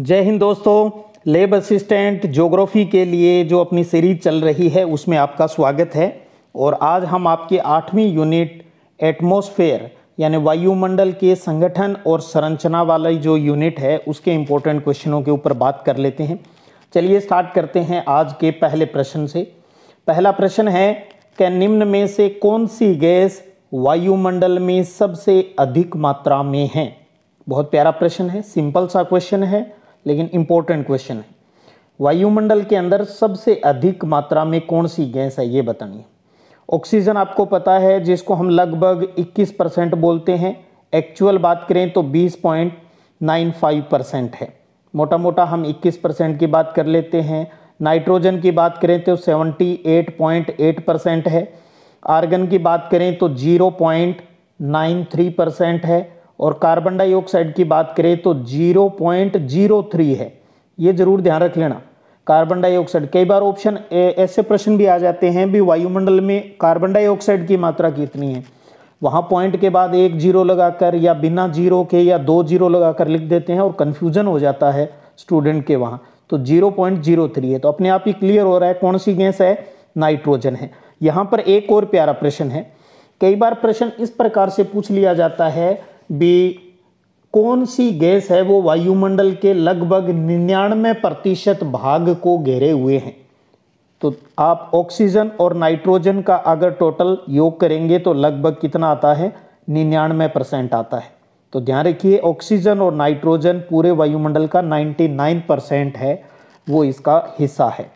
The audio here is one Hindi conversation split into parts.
जय हिंद दोस्तों लेब असिस्टेंट जोग्राफ़ी के लिए जो अपनी सीरीज चल रही है उसमें आपका स्वागत है और आज हम आपके आठवीं यूनिट एटमोसफेयर यानी वायुमंडल के संगठन और संरचना वाली जो यूनिट है उसके इम्पोर्टेंट क्वेश्चनों के ऊपर बात कर लेते हैं चलिए स्टार्ट करते हैं आज के पहले प्रश्न से पहला प्रश्न है कि निम्न में से कौन सी गैस वायुमंडल में सबसे अधिक मात्रा में है बहुत प्यारा प्रश्न है सिंपल सा क्वेश्चन है लेकिन इंपॉर्टेंट क्वेश्चन है वायुमंडल के अंदर सबसे अधिक मात्रा में कौन सी गैस है ये बतानी है ऑक्सीजन आपको पता है जिसको हम लगभग 21 परसेंट बोलते हैं एक्चुअल बात करें तो 20.95 परसेंट है मोटा मोटा हम 21 परसेंट की बात कर लेते हैं नाइट्रोजन की बात करें तो 78.8 परसेंट है आर्गन की बात करें तो 0.93 परसेंट है और कार्बन डाइऑक्साइड की बात करें तो 0.03 है ये जरूर ध्यान रख लेना कार्बन डाइऑक्साइड कई बार ऑप्शन ऐसे प्रश्न भी आ जाते हैं भी वायुमंडल में कार्बन डाइऑक्साइड की मात्रा कितनी है वहाँ पॉइंट के बाद एक जीरो लगाकर या बिना जीरो के या दो जीरो लगाकर लिख देते हैं और कन्फ्यूजन हो जाता है स्टूडेंट के वहाँ तो 0.03 है तो अपने आप ही क्लियर हो रहा है कौन सी गैस है नाइट्रोजन है यहाँ पर एक और प्यारा प्रश्न है कई बार प्रश्न इस प्रकार से पूछ लिया जाता है भी कौन सी गैस है वो वायुमंडल के लगभग निन्यानवे प्रतिशत भाग को घेरे हुए हैं तो आप ऑक्सीजन और नाइट्रोजन का अगर टोटल योग करेंगे तो लगभग कितना आता है निन्यानवे परसेंट आता है तो ध्यान रखिए ऑक्सीजन और नाइट्रोजन पूरे वायुमंडल का 99 परसेंट है वो इसका हिस्सा है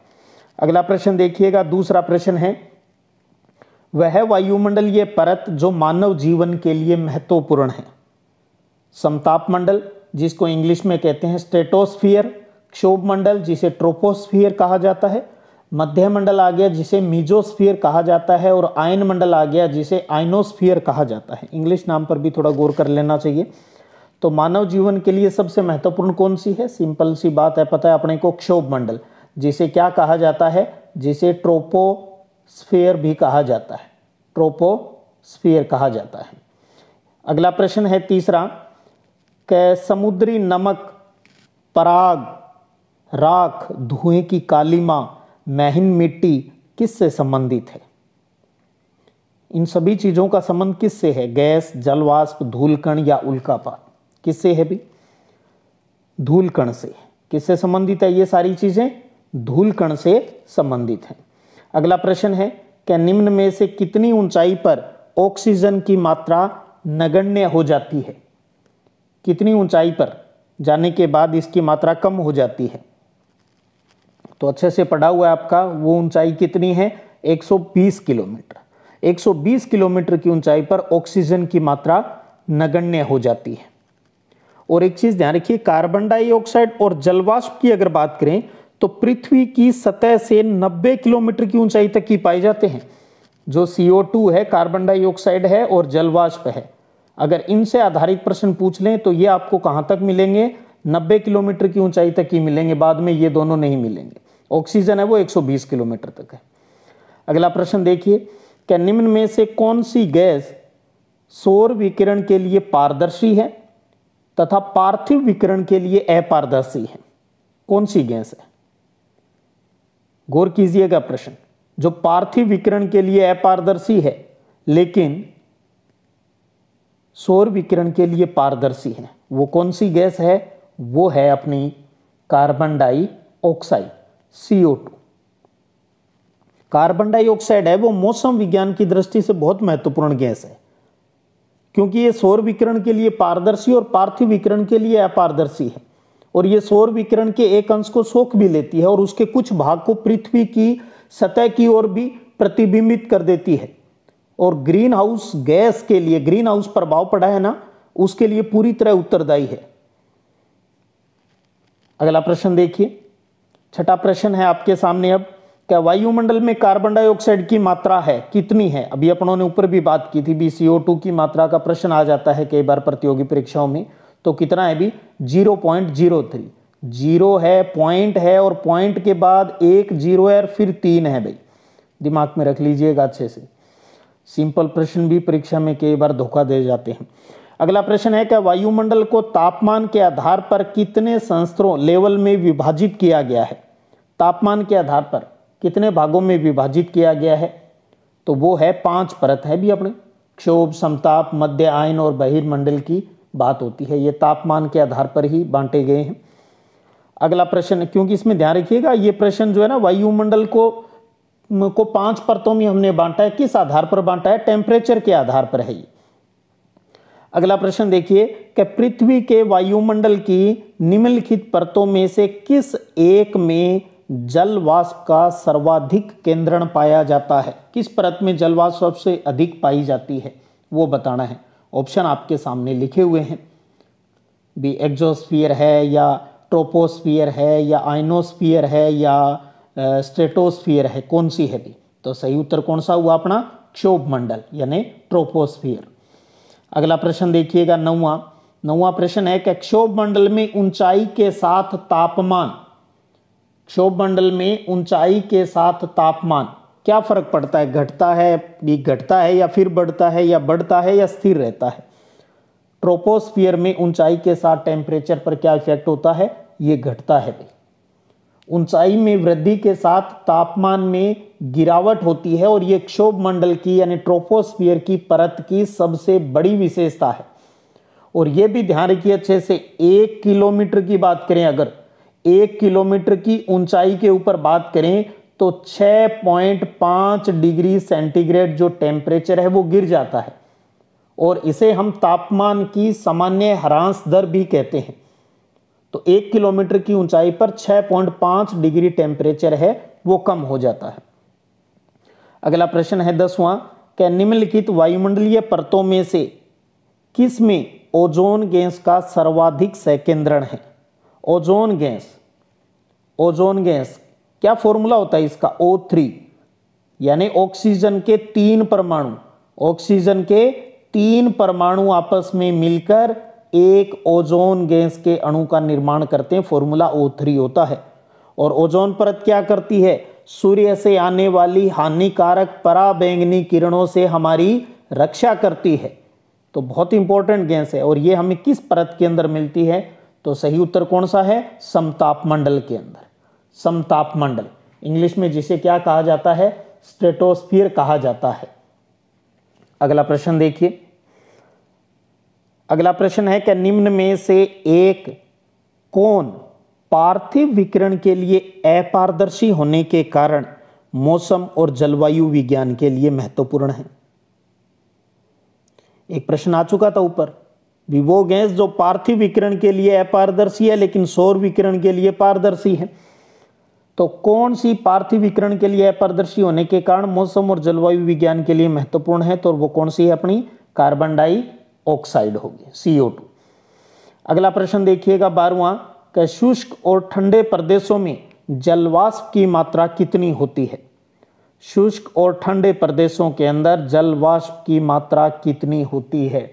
अगला प्रश्न देखिएगा दूसरा प्रश्न है वह वायुमंडलीय परत जो मानव जीवन के लिए महत्वपूर्ण है समताप मंडल जिसको इंग्लिश में कहते हैं स्टेटोस्फियर क्षोभ मंडल जिसे ट्रोपोस्फियर कहा जाता है मध्य मंडल आ गया जिसे मीजोस्फियर कहा जाता है और आयन मंडल आ गया जिसे आइनोस्फियर कहा जाता है इंग्लिश नाम पर भी थोड़ा गौर कर लेना चाहिए तो मानव जीवन के लिए सबसे महत्वपूर्ण कौन सी है सिंपल सी बात है पता है अपने को क्षोभ मंडल जिसे क्या कहा जाता है जिसे ट्रोपोस्फियर भी कहा जाता है ट्रोपोस्फियर कहा जाता है अगला प्रश्न है तीसरा के समुद्री नमक पराग राख धुएं की कालीमा महन मिट्टी किससे संबंधित है इन सभी चीज़ों का संबंध किससे है गैस जलवाष्प धूलकण या उल्कापात किससे है भी धूलकण से किससे संबंधित है ये सारी चीज़ें धूलकण से संबंधित हैं अगला प्रश्न है क्या निम्न में से कितनी ऊंचाई पर ऑक्सीजन की मात्रा नगण्य हो जाती है कितनी ऊंचाई पर जाने के बाद इसकी मात्रा कम हो जाती है तो अच्छे से पढ़ा हुआ है आपका वो ऊंचाई कितनी है 120 किलोमीटर 120 किलोमीटर की ऊंचाई पर ऑक्सीजन की मात्रा नगण्य हो जाती है और एक चीज़ ध्यान रखिए कार्बन डाइऑक्साइड और जलवाष्प की अगर बात करें तो पृथ्वी की सतह से 90 किलोमीटर की ऊंचाई तक ही पाए जाते हैं जो CO2 है कार्बन डाइऑक्साइड है और जलवाष्प है अगर इनसे आधारित प्रश्न पूछ लें तो ये आपको कहाँ तक मिलेंगे 90 किलोमीटर की ऊंचाई तक ही मिलेंगे बाद में ये दोनों नहीं मिलेंगे ऑक्सीजन है वो 120 किलोमीटर तक है अगला प्रश्न देखिए क्या निम्न में से कौन सी गैस सौर विकिरण के लिए पारदर्शी है तथा पार्थिव विकिरण के लिए अपारदर्शी है कौन सी गैस है गौर कीजिएगा प्रश्न जो पार्थिव विकिरण के लिए अपारदर्शी है लेकिन सौर विकिरण के लिए पारदर्शी हैं वो कौन सी गैस है वो है अपनी carbon dioxide C two carbon dioxide है वो मौसम विज्ञान की दृष्टि से बहुत महत्वपूर्ण गैस है क्योंकि ये सौर विकिरण के लिए पारदर्शी और पार्थिव विकिरण के लिए अपारदर्शी है और ये सौर विकिरण के एक अंश को सोख भी लेती है और उसके कुछ भाग को पृथ्वी की सतह की ओर भी प्रतिबिंबित कर देती है और ग्रीन हाउस गैस के लिए ग्रीन हाउस प्रभाव पड़ा है ना उसके लिए पूरी तरह उत्तरदायी है अगला प्रश्न देखिए छठा प्रश्न है आपके सामने अब क्या वायुमंडल में कार्बन डाइऑक्साइड की मात्रा है कितनी है अभी अपनों ने ऊपर भी बात की थी भी टू की मात्रा का प्रश्न आ जाता है कई बार प्रतियोगी परीक्षाओं में तो कितना है अभी zero point zero three zero है पॉइंट है और पॉइंट के बाद एक जीरो है और फिर तीन है भाई दिमाग में रख लीजिएगा अच्छे से सिंपल प्रश्न भी परीक्षा में कई बार धोखा दे जाते हैं अगला प्रश्न है कि वायुमंडल को तापमान के आधार पर कितने संस्त्रों लेवल में विभाजित किया गया है तापमान के आधार पर कितने भागों में विभाजित किया गया है तो वो है पांच परत है भी अपने क्षोभ समताप मध्य आयन और बहिर्मंडल की बात होती है ये तापमान के आधार पर ही बांटे गए हैं अगला प्रश्न क्योंकि इसमें ध्यान रखिएगा ये प्रश्न जो है ना वायुमंडल को को पांच परतों में हमने बांटा है किस आधार पर बांटा है टेम्परेचर के आधार पर है अगला प्रश्न देखिए कि पृथ्वी के वायुमंडल की निम्नलिखित परतों में से किस एक में जल वाष्प का सर्वाधिक केंद्रण पाया जाता है किस परत में जल वाष्प सबसे अधिक पाई जाती है वो बताना है ऑप्शन आपके सामने लिखे हुए हैं भी एक्जोस्फियर है या ट्रोपोस्फियर है या आइनोस्फियर है या स्ट्रेटोस्फियर है कौन सी है भी तो सही उत्तर कौन सा हुआ अपना क्षोभ मंडल यानी ट्रोपोस्फियर अगला प्रश्न देखिएगा नौवा नौवा प्रश्न है कि क्षोभ मंडल में ऊंचाई के साथ तापमान क्षोभ मंडल में ऊंचाई के साथ तापमान क्या फर्क पड़ता है घटता है भी घटता है या फिर बढ़ता है या बढ़ता है या स्थिर रहता है ट्रोपोस्फियर में ऊंचाई के साथ टेम्परेचर पर क्या इफेक्ट होता है ये घटता है भी ऊंचाई में वृद्धि के साथ तापमान में गिरावट होती है और ये क्षोभ मंडल की यानी ट्रोपोस्फियर की परत की सबसे बड़ी विशेषता है और ये भी ध्यान रखिए अच्छे से एक किलोमीटर की बात करें अगर एक किलोमीटर की ऊंचाई के ऊपर बात करें तो 6.5 डिग्री सेंटीग्रेड जो टेम्परेचर है वो गिर जाता है और इसे हम तापमान की सामान्य ह्रास दर भी कहते हैं तो एक किलोमीटर की ऊंचाई पर 6.5 डिग्री टेम्परेचर है वो कम हो जाता है अगला प्रश्न है दसवां क्या निम्नलिखित वायुमंडलीय परतों में से किस में ओजोन गैस का सर्वाधिक सकेंद्रण है ओजोन गैस ओजोन गैस क्या फॉर्मूला होता है इसका ओ थ्री यानी ऑक्सीजन के तीन परमाणु ऑक्सीजन के तीन परमाणु आपस में मिलकर एक ओजोन गैस के अणु का निर्माण करते हैं फॉर्मूला ओ थ्री होता है और ओजोन परत क्या करती है सूर्य से आने वाली हानिकारक पराबैंगनी किरणों से हमारी रक्षा करती है तो बहुत इंपॉर्टेंट गैस है और ये हमें किस परत के अंदर मिलती है तो सही उत्तर कौन सा है समताप मंडल के अंदर समताप मंडल इंग्लिश में जिसे क्या कहा जाता है स्ट्रेटोस्फियर कहा जाता है अगला प्रश्न देखिए अगला प्रश्न है कि निम्न में से एक कौन पार्थिव विकिरण के लिए अपारदर्शी होने के कारण मौसम और जलवायु विज्ञान के लिए महत्वपूर्ण है एक प्रश्न आ चुका था ऊपर भी वो गैस जो पार्थिव विकिरण के लिए अपारदर्शी है लेकिन सौर विकिरण के लिए पारदर्शी है तो कौन सी पार्थिव विकिरण के लिए अपारदर्शी होने के कारण मौसम और जलवायु विज्ञान के लिए महत्वपूर्ण है तो वो कौन सी है अपनी कार्बन डाई ऑक्साइड होगी सीओ टू अगला प्रश्न देखिएगा बारवा कि शुष्क और ठंडे प्रदेशों में जलवाष्प की मात्रा कितनी होती है शुष्क और ठंडे प्रदेशों के अंदर जलवाष्प की मात्रा कितनी होती है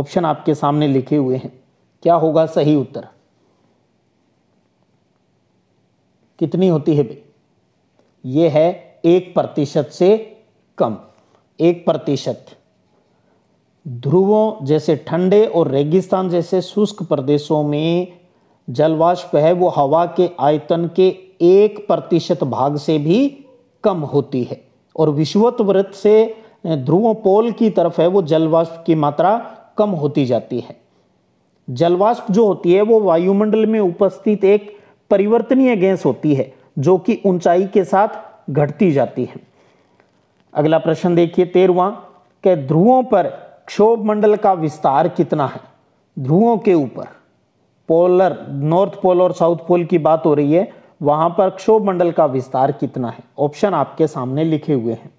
ऑप्शन आपके सामने लिखे हुए हैं क्या होगा सही उत्तर कितनी होती है यह है एक प्रतिशत से कम एक प्रतिशत ध्रुवों जैसे ठंडे और रेगिस्तान जैसे शुष्क प्रदेशों में जलवाष्प है वो हवा के आयतन के एक प्रतिशत भाग से भी कम होती है और विश्वत वृत्त से ध्रुवों पोल की तरफ है वो जलवाष्प की मात्रा कम होती जाती है जलवाष्प जो होती है वो वायुमंडल में उपस्थित एक परिवर्तनीय गैस होती है जो कि ऊंचाई के साथ घटती जाती है अगला प्रश्न देखिए तेरवा के ध्रुवों पर क्षोभ मंडल का विस्तार कितना है ध्रुवों के ऊपर पोलर नॉर्थ पोल और साउथ पोल की बात हो रही है वहां पर क्षोभ मंडल का विस्तार कितना है ऑप्शन आपके सामने लिखे हुए हैं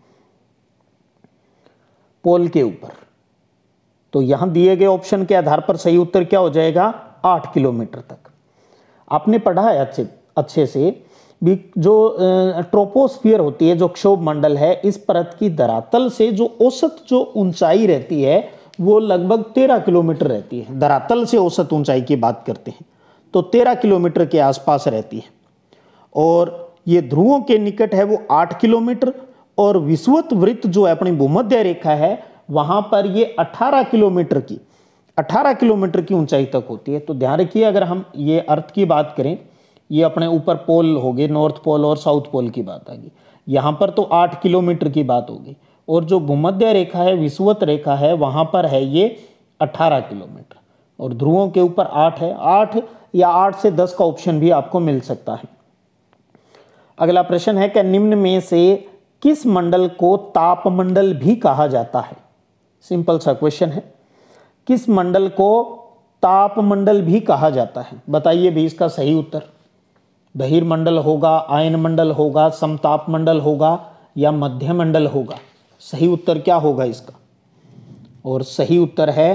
पोल के ऊपर तो यहां दिए गए ऑप्शन के आधार पर सही उत्तर क्या हो जाएगा आठ किलोमीटर तक आपने पढ़ा है अच्छे अच्छे से जो ट्रोपोस्फियर होती है जो क्षोभ मंडल है इस परत की धरातल से जो औसत जो ऊंचाई रहती है वो लगभग तेरह किलोमीटर रहती है धरातल से औसत ऊंचाई की बात करते हैं तो तेरह किलोमीटर के आसपास रहती है और ये ध्रुवों के निकट है वो आठ किलोमीटर और विश्वत वृत्त जो है अपनी भूमध्य रेखा है वहां पर ये अठारह किलोमीटर की 18 किलोमीटर की ऊंचाई तक होती है तो ध्यान रखिए अगर हम ये अर्थ की बात करें ये अपने ऊपर पोल हो गए नॉर्थ पोल और साउथ पोल की बात आ गई यहाँ पर तो आठ किलोमीटर की बात होगी और जो भूमध्य रेखा है विश्वत रेखा है वहाँ पर है ये अट्ठारह किलोमीटर और ध्रुवों के ऊपर आठ है आठ या आठ से दस का ऑप्शन भी आपको मिल सकता है अगला प्रश्न है कि निम्न में से किस मंडल को तापमंडल भी कहा जाता है सिंपल सा क्वेश्चन है किस मंडल को तापमंडल भी कहा जाता है बताइए भी इसका सही उत्तर बहिर्मंडल होगा आयन मंडल होगा समताप मंडल होगा या मध्य मंडल होगा सही उत्तर क्या होगा इसका और सही उत्तर है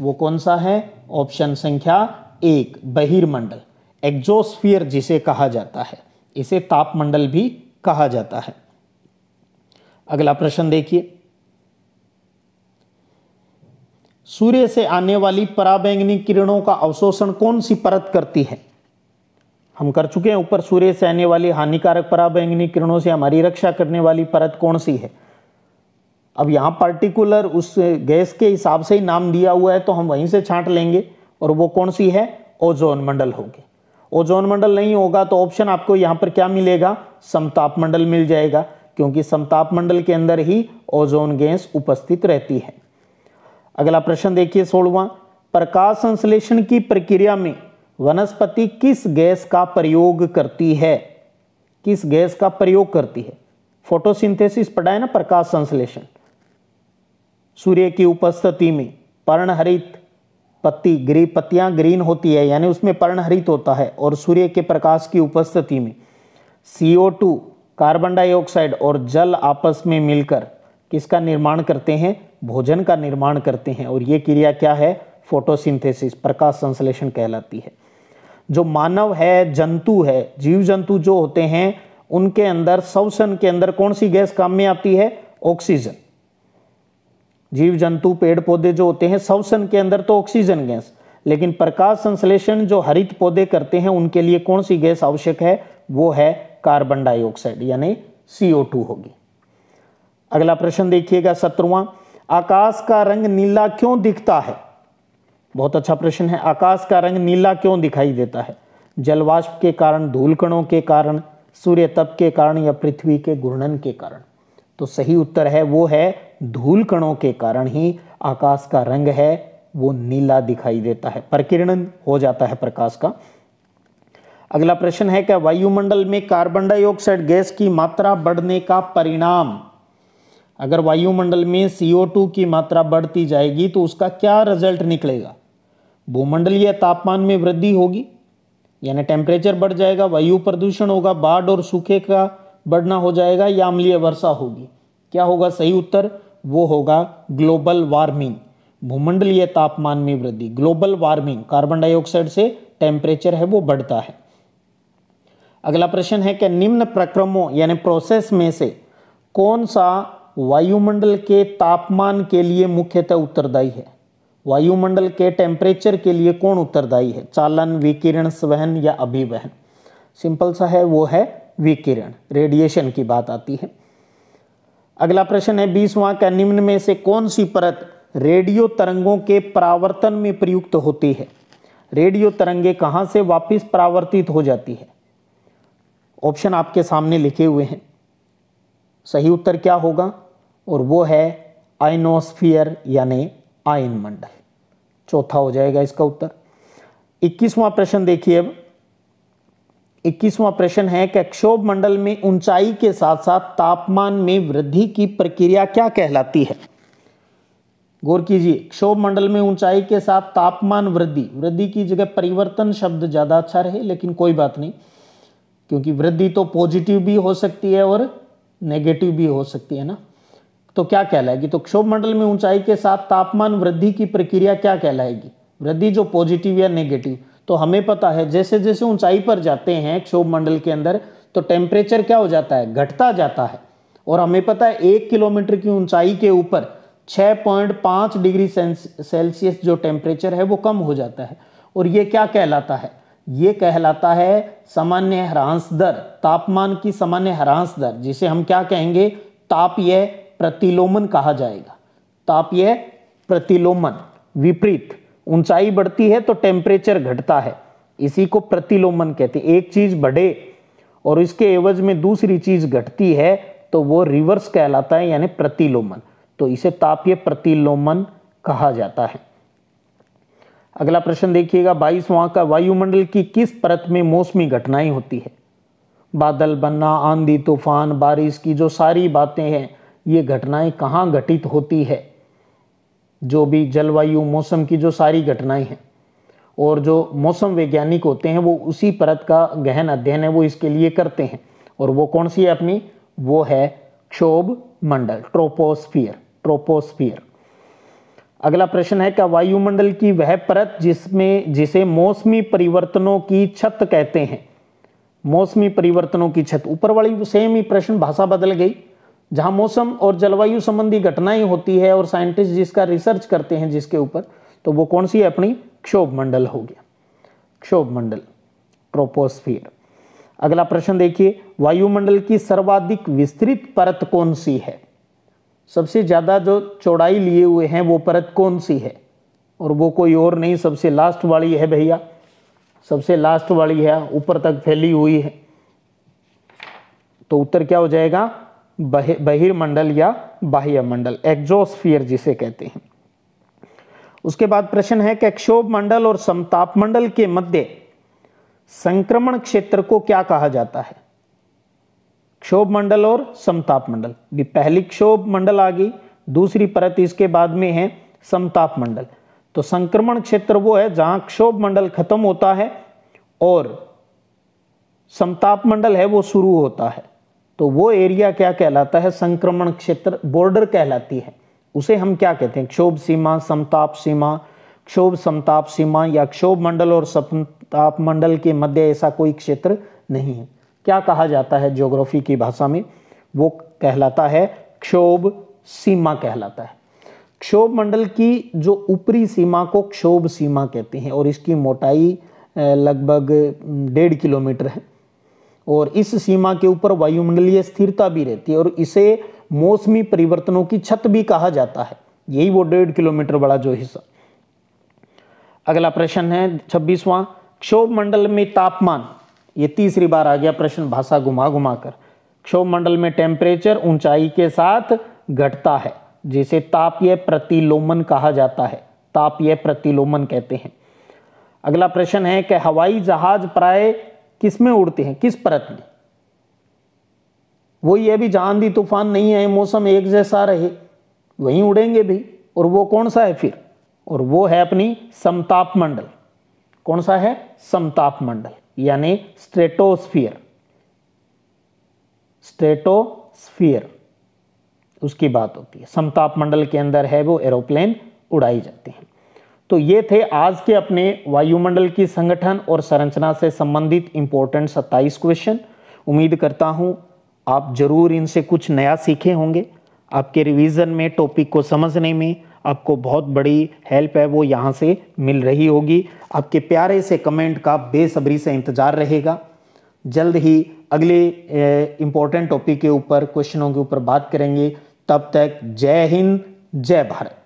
वो कौन सा है ऑप्शन संख्या एक बहिर्मंडल एक्जोस्फियर जिसे कहा जाता है इसे तापमंडल भी कहा जाता है अगला प्रश्न देखिए सूर्य से आने वाली पराबैंगनी किरणों का अवशोषण कौन सी परत करती है हम कर चुके हैं ऊपर सूर्य से आने वाली हानिकारक पराबैंगनी किरणों से हमारी रक्षा करने वाली परत कौन सी है अब यहाँ पर्टिकुलर उस गैस के हिसाब से ही नाम दिया हुआ है तो हम वहीं से छांट लेंगे और वो कौन सी है ओजोन मंडल होगी ओजोन मंडल नहीं होगा तो ऑप्शन आपको यहाँ पर क्या मिलेगा समताप मंडल मिल जाएगा क्योंकि समताप मंडल के अंदर ही ओजोन गैस उपस्थित रहती है अगला प्रश्न देखिए सोलवा प्रकाश संश्लेषण की प्रक्रिया में वनस्पति किस गैस का प्रयोग करती है किस गैस का प्रयोग करती है फोटोसिंथेसिस पढ़ा है ना प्रकाश संश्लेषण सूर्य की उपस्थिति में पर्णहरित पत्ती ग्री पत्तियां ग्रीन होती है यानी उसमें पर्णहरित होता है और सूर्य के प्रकाश की उपस्थिति में CO2 कार्बन डाइऑक्साइड और जल आपस में मिलकर किसका निर्माण करते हैं भोजन का निर्माण करते हैं और ये क्रिया क्या है फोटोसिंथेसिस प्रकाश संश्लेषण कहलाती है जो मानव है जंतु है जीव जंतु जो होते हैं उनके अंदर श्वसन के अंदर कौन सी गैस काम में आती है ऑक्सीजन जीव जंतु पेड़ पौधे जो होते हैं श्वसन के अंदर तो ऑक्सीजन गैस लेकिन प्रकाश संश्लेषण जो हरित पौधे करते हैं उनके लिए कौन सी गैस आवश्यक है वो है कार्बन डाइऑक्साइड यानी सीओ टू होगी अगला प्रश्न देखिएगा सत्रवा आकाश का रंग नीला क्यों दिखता है बहुत अच्छा प्रश्न है आकाश का रंग नीला क्यों दिखाई देता है जलवाष्प के कारण धूल कणों के कारण सूर्य तप के कारण या पृथ्वी के घूर्णन के कारण तो सही उत्तर है वो है धूल कणों के कारण ही आकाश का रंग है वो नीला दिखाई देता है प्रकीर्णन हो जाता है प्रकाश का अगला प्रश्न है क्या वायुमंडल में कार्बन डाइऑक्साइड गैस की मात्रा बढ़ने का परिणाम अगर वायुमंडल में टू की मात्रा बढ़ती जाएगी तो उसका क्या रिजल्ट निकलेगा भूमंडलीय तापमान में वृद्धि होगी यानी टेम्परेचर बढ़ जाएगा वायु प्रदूषण होगा बाढ़ और सूखे का बढ़ना हो जाएगा या अम्लीय वर्षा होगी क्या होगा सही उत्तर वो होगा ग्लोबल वार्मिंग भूमंडलीय तापमान में वृद्धि ग्लोबल वार्मिंग कार्बन डाइऑक्साइड से टेम्परेचर है वो बढ़ता है अगला प्रश्न है कि निम्न प्रक्रमों यानी प्रोसेस में से कौन सा वायुमंडल के तापमान के लिए मुख्यतः उत्तरदायी है वायुमंडल के टेम्परेचर के लिए कौन उत्तरदायी है चालन विकिरण स्वहन या अभिवहन सिंपल सा है वो है विकिरण रेडिएशन की बात आती है अगला प्रश्न है बीसवां का निम्न में से कौन सी परत रेडियो तरंगों के परावर्तन में प्रयुक्त होती है रेडियो तरंगे कहाँ से वापस परावर्तित हो जाती है ऑप्शन आपके सामने लिखे हुए हैं सही उत्तर क्या होगा और वो है आइनोस्फियर यानी आयन मंडल चौथा हो जाएगा इसका उत्तर इक्कीसवां प्रश्न देखिए अब इक्कीसवां प्रश्न है कक्षोभ मंडल में ऊंचाई के साथ साथ तापमान में वृद्धि की प्रक्रिया क्या कहलाती है गौर कीजिए क्षोभ मंडल में ऊंचाई के साथ तापमान वृद्धि वृद्धि की जगह परिवर्तन शब्द ज़्यादा अच्छा रहे लेकिन कोई बात नहीं क्योंकि वृद्धि तो पॉजिटिव भी हो सकती है और नेगेटिव भी हो सकती है ना तो क्या कहलाएगी तो क्षोभ मंडल में ऊंचाई के साथ तापमान वृद्धि की प्रक्रिया क्या कहलाएगी वृद्धि जो पॉजिटिव या नेगेटिव तो हमें पता है जैसे जैसे ऊंचाई पर जाते हैं क्षोभ मंडल के अंदर तो टेम्परेचर क्या हो जाता है घटता जाता है और हमें पता है एक किलोमीटर की ऊंचाई के ऊपर 6.5 डिग्री सेल्सियस जो टेम्परेचर है वो कम हो जाता है और ये क्या कहलाता है ये कहलाता है सामान्य ह्रांस दर तापमान की सामान्य ह्रांस दर जिसे हम क्या कहेंगे ताप यह प्रतिलोमन कहा जाएगा यह प्रतिलोमन विपरीत ऊंचाई बढ़ती है तो टेम्परेचर घटता है इसी को प्रतिलोमन कहते हैं एक चीज बढ़े और इसके एवज में दूसरी चीज घटती है तो वो रिवर्स कहलाता है यानी प्रतिलोमन तो इसे तापीय प्रतिलोमन कहा जाता है अगला प्रश्न देखिएगा बाईस वहां का वायुमंडल की किस परत में मौसमी घटनाएं होती है बादल बनना आंधी तूफान बारिश की जो सारी बातें हैं ये घटनाएं कहाँ घटित होती है जो भी जलवायु मौसम की जो सारी घटनाएं हैं और जो मौसम वैज्ञानिक होते हैं वो उसी परत का गहन अध्ययन है वो इसके लिए करते हैं और वो कौन सी है अपनी वो है क्षोभ मंडल ट्रोपोस्फियर ट्रोपोस्फियर अगला प्रश्न है क्या वायुमंडल की वह परत जिसमें जिसे मौसमी परिवर्तनों की छत कहते हैं मौसमी परिवर्तनों की छत ऊपर वाली सेम ही प्रश्न भाषा बदल गई जहाँ मौसम और जलवायु संबंधी घटनाएं होती है और साइंटिस्ट जिसका रिसर्च करते हैं जिसके ऊपर तो वो कौन सी है अपनी क्षोभ मंडल हो गया क्षोभ मंडल ट्रोपोस्फियर अगला प्रश्न देखिए वायुमंडल की सर्वाधिक विस्तृत परत कौन सी है सबसे ज़्यादा जो चौड़ाई लिए हुए हैं वो परत कौन सी है और वो कोई और नहीं सबसे लास्ट वाली है भैया सबसे लास्ट वाली है ऊपर तक फैली हुई है तो उत्तर क्या हो जाएगा बहिर्मंडल या बाह्य मंडल एक्जोस्फियर जिसे कहते हैं उसके बाद प्रश्न है कि क्षोभ मंडल और समताप मंडल के मध्य संक्रमण क्षेत्र को क्या कहा जाता है क्षोभ मंडल और समताप मंडल भी पहली क्षोभ मंडल आ गई दूसरी परत इसके बाद में है समताप मंडल तो संक्रमण क्षेत्र वो है जहां क्षोभ मंडल खत्म होता है और समताप मंडल है वो शुरू होता है तो वो एरिया क्या कहलाता है संक्रमण क्षेत्र बॉर्डर कहलाती है उसे हम क्या कहते हैं क्षोभ सीमा समताप सीमा क्षोभ समताप सीमा या क्षोभ मंडल और समताप मंडल के मध्य ऐसा कोई क्षेत्र नहीं है क्या कहा जाता है ज्योग्राफी की भाषा में वो कहलाता है क्षोभ सीमा कहलाता है क्षोभ मंडल की जो ऊपरी सीमा को क्षोभ सीमा कहते हैं और इसकी मोटाई लगभग डेढ़ किलोमीटर है और इस सीमा के ऊपर वायुमंडलीय स्थिरता भी रहती है और इसे मौसमी परिवर्तनों की छत भी कहा जाता है यही वो डेढ़ किलोमीटर बड़ा जो हिस्सा अगला प्रश्न है छब्बीसवां क्षोभ मंडल में तापमान ये तीसरी बार आ गया प्रश्न भाषा घुमा घुमा कर क्षोभ मंडल में टेम्परेचर ऊंचाई के साथ घटता है जिसे तापीय प्रतिलोमन कहा जाता है तापीय प्रतिलोमन कहते हैं अगला प्रश्न है कि हवाई जहाज प्राय किस में उड़ते हैं किस परत में वो ये भी चांदी तूफान नहीं है मौसम एक जैसा रहे वहीं उड़ेंगे भी और वो कौन सा है फिर और वो है अपनी समताप मंडल कौन सा है समताप मंडल यानी स्ट्रेटोस्फियर स्ट्रेटोस्फियर उसकी बात होती है समताप मंडल के अंदर है वो एरोप्लेन उड़ाई जाती हैं तो ये थे आज के अपने वायुमंडल की संगठन और संरचना से संबंधित इंपॉर्टेंट 27 क्वेश्चन उम्मीद करता हूँ आप जरूर इनसे कुछ नया सीखे होंगे आपके रिवीजन में टॉपिक को समझने में आपको बहुत बड़ी हेल्प है वो यहाँ से मिल रही होगी आपके प्यारे से कमेंट का बेसब्री से इंतज़ार रहेगा जल्द ही अगले इम्पोर्टेंट टॉपिक के ऊपर क्वेश्चनों के ऊपर बात करेंगे तब तक जय हिंद जय भारत